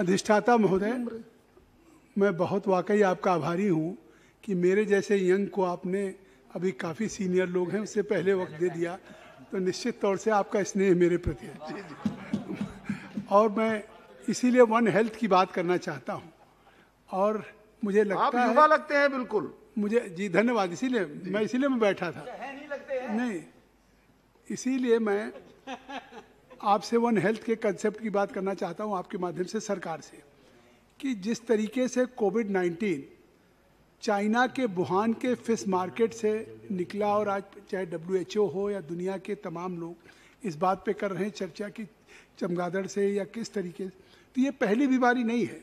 अधिष्ठाता महोदय मैं बहुत वाकई आपका आभारी हूँ कि मेरे जैसे यंग को आपने अभी काफ़ी सीनियर लोग हैं उससे पहले वक्त दे दिया तो निश्चित तौर से आपका स्नेह मेरे प्रति है और मैं इसीलिए वन हेल्थ की बात करना चाहता हूँ और मुझे लगता आप युवा लगते हैं बिल्कुल मुझे जी धन्यवाद इसीलिए मैं इसीलिए मैं बैठा था नहीं इसीलिए मैं आपसे वन हेल्थ के कंसेप्ट की बात करना चाहता हूँ आपके माध्यम से सरकार से कि जिस तरीके से कोविड 19 चाइना के वुहान के फिश मार्केट से निकला और आज चाहे डब्ल्यू हो या दुनिया के तमाम लोग इस बात पे कर रहे हैं चर्चा कि चमगादड़ से या किस तरीके से तो ये पहली बीमारी नहीं है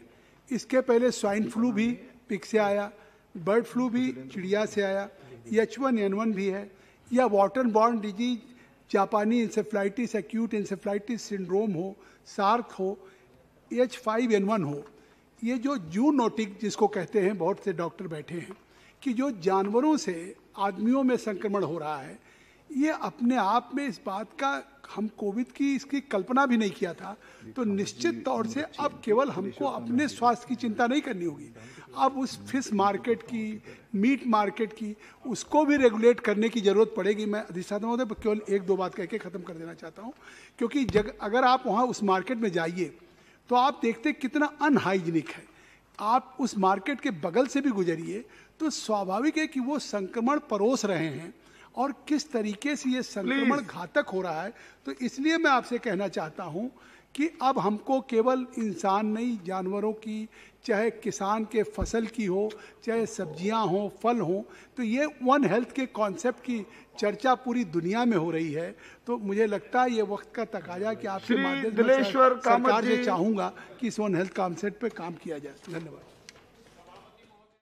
इसके पहले स्वाइन फ्लू भी पिक से आया बर्ड फ्लू भी चिड़िया से आया एच वन एन वन भी है या वाटर बॉर्न डिजीज जापानी इंसेफ्लाइटिस एक्यूट इंसेफ्लाइटिस सिंड्रोम हो सार्क हो एच फाइव एन वन हो ये जो जू नोटिक जिसको कहते हैं बहुत से डॉक्टर बैठे हैं कि जो जानवरों से आदमियों में संक्रमण हो रहा है ये अपने आप में इस बात का हम कोविड की इसकी कल्पना भी नहीं किया था तो निश्चित तौर से अब केवल हमको अपने स्वास्थ्य की चिंता नहीं करनी होगी अब उस फिश मार्केट की मीट मार्केट की उसको भी रेगुलेट करने की ज़रूरत पड़ेगी मैं अधिष्ठाता पर केवल एक दो बात कह के ख़त्म कर देना चाहता हूँ क्योंकि जग अगर आप वहाँ उस मार्केट में जाइए तो आप देखते कितना अनहाइजीनिक है आप उस मार्केट के बगल से भी गुजरिए तो स्वाभाविक है कि वो संक्रमण परोस रहे हैं और किस तरीके से ये संक्रमण घातक हो रहा है तो इसलिए मैं आपसे कहना चाहता हूँ कि अब हमको केवल इंसान नहीं जानवरों की चाहे किसान के फसल की हो चाहे सब्जियां हों फल हों तो ये वन हेल्थ के कॉन्सेप्ट की चर्चा पूरी दुनिया में हो रही है तो मुझे लगता है ये वक्त का तकाजा कि आपसे माध्यम से सरकार से चाहूँगा कि इस वन हेल्थ कॉन्सेप्ट पे काम किया जाए धन्यवाद